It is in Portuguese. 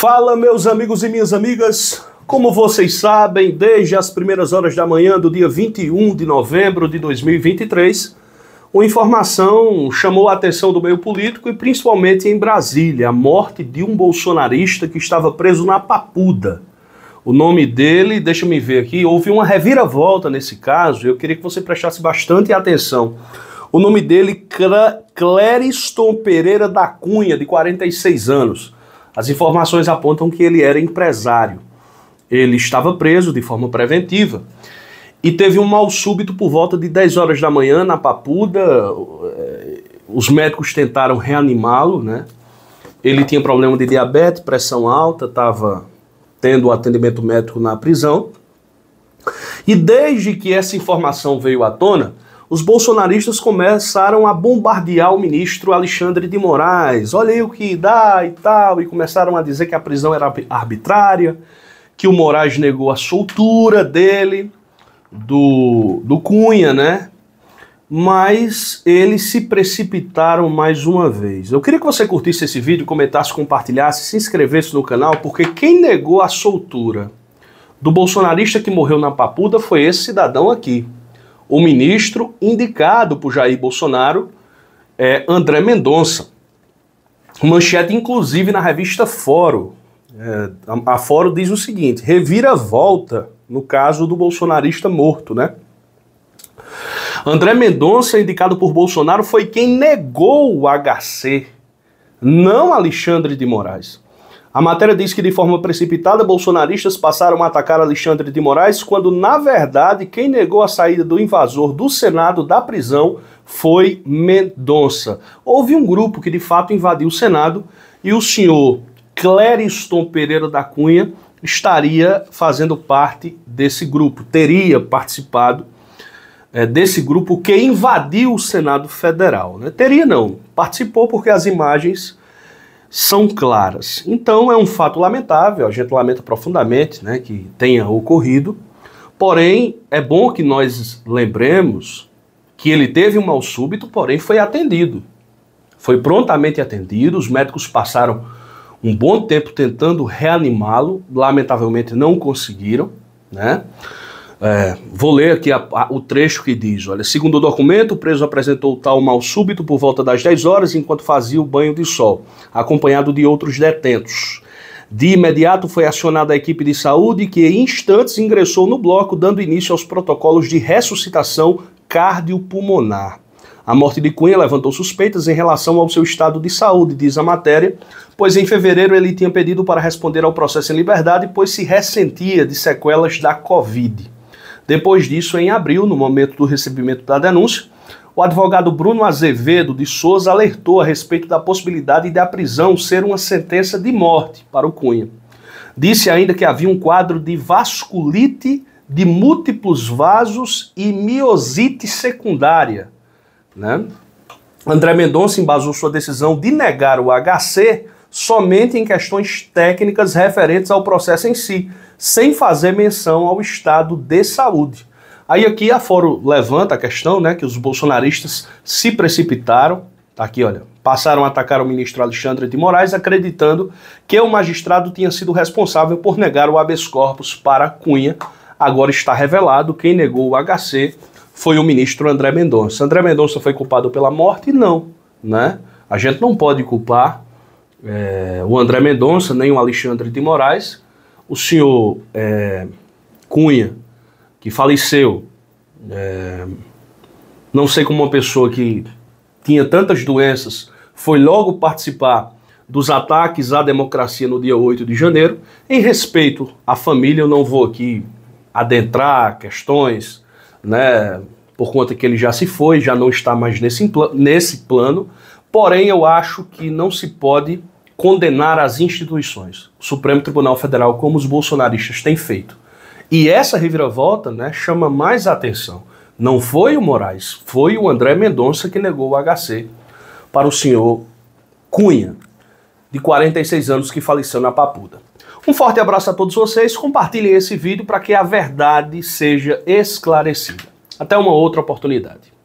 Fala, meus amigos e minhas amigas. Como vocês sabem, desde as primeiras horas da manhã do dia 21 de novembro de 2023, uma informação chamou a atenção do meio político e principalmente em Brasília, a morte de um bolsonarista que estava preso na Papuda. O nome dele, deixa-me ver aqui, houve uma reviravolta nesse caso, eu queria que você prestasse bastante atenção. O nome dele, Clériston Pereira da Cunha, de 46 anos. As informações apontam que ele era empresário. Ele estava preso de forma preventiva e teve um mal súbito por volta de 10 horas da manhã na Papuda. Eh, os médicos tentaram reanimá-lo, né? Ele tinha problema de diabetes, pressão alta, estava tendo atendimento médico na prisão. E desde que essa informação veio à tona, os bolsonaristas começaram a bombardear o ministro Alexandre de Moraes. Olha aí o que dá e tal. E começaram a dizer que a prisão era arbitrária, que o Moraes negou a soltura dele, do, do Cunha, né? Mas eles se precipitaram mais uma vez. Eu queria que você curtisse esse vídeo, comentasse, compartilhasse, se inscrevesse no canal, porque quem negou a soltura do bolsonarista que morreu na Papuda foi esse cidadão aqui o ministro indicado por Jair Bolsonaro, é André Mendonça. Manchete, inclusive, na revista Fórum. É, a, a Fórum diz o seguinte: reviravolta no caso do bolsonarista morto, né? André Mendonça, indicado por Bolsonaro, foi quem negou o HC, não Alexandre de Moraes. A matéria diz que, de forma precipitada, bolsonaristas passaram a atacar Alexandre de Moraes, quando, na verdade, quem negou a saída do invasor do Senado da prisão foi Mendonça. Houve um grupo que, de fato, invadiu o Senado e o senhor Clériston Pereira da Cunha estaria fazendo parte desse grupo, teria participado é, desse grupo que invadiu o Senado Federal. Né? Teria não, participou porque as imagens são claras. Então é um fato lamentável, a gente lamenta profundamente né, que tenha ocorrido, porém é bom que nós lembremos que ele teve um mal súbito, porém foi atendido. Foi prontamente atendido, os médicos passaram um bom tempo tentando reanimá-lo, lamentavelmente não conseguiram, né? É, vou ler aqui a, a, o trecho que diz: olha, segundo o documento, o preso apresentou tal mal súbito por volta das 10 horas enquanto fazia o banho de sol, acompanhado de outros detentos. De imediato foi acionada a equipe de saúde que em instantes ingressou no bloco, dando início aos protocolos de ressuscitação cardiopulmonar. A morte de Cunha levantou suspeitas em relação ao seu estado de saúde, diz a matéria, pois em fevereiro ele tinha pedido para responder ao processo em liberdade, pois se ressentia de sequelas da Covid. Depois disso, em abril, no momento do recebimento da denúncia, o advogado Bruno Azevedo de Souza alertou a respeito da possibilidade da prisão ser uma sentença de morte para o Cunha. Disse ainda que havia um quadro de vasculite de múltiplos vasos e miosite secundária. Né? André Mendonça embasou sua decisão de negar o HC somente em questões técnicas referentes ao processo em si, sem fazer menção ao estado de saúde. Aí aqui a Foro levanta a questão, né, que os bolsonaristas se precipitaram, tá aqui, olha, passaram a atacar o ministro Alexandre de Moraes acreditando que o magistrado tinha sido responsável por negar o habeas corpus para Cunha. Agora está revelado quem negou o HC foi o ministro André Mendonça. André Mendonça foi culpado pela morte? Não, né? A gente não pode culpar é, o André Mendonça, nem o Alexandre de Moraes, o senhor é, Cunha, que faleceu, é, não sei como uma pessoa que tinha tantas doenças foi logo participar dos ataques à democracia no dia 8 de janeiro. Em respeito à família, eu não vou aqui adentrar questões, né, por conta que ele já se foi, já não está mais nesse, nesse plano, porém eu acho que não se pode condenar as instituições, o Supremo Tribunal Federal, como os bolsonaristas têm feito. E essa reviravolta né, chama mais atenção. Não foi o Moraes, foi o André Mendonça que negou o HC para o senhor Cunha, de 46 anos, que faleceu na Papuda. Um forte abraço a todos vocês, compartilhem esse vídeo para que a verdade seja esclarecida. Até uma outra oportunidade.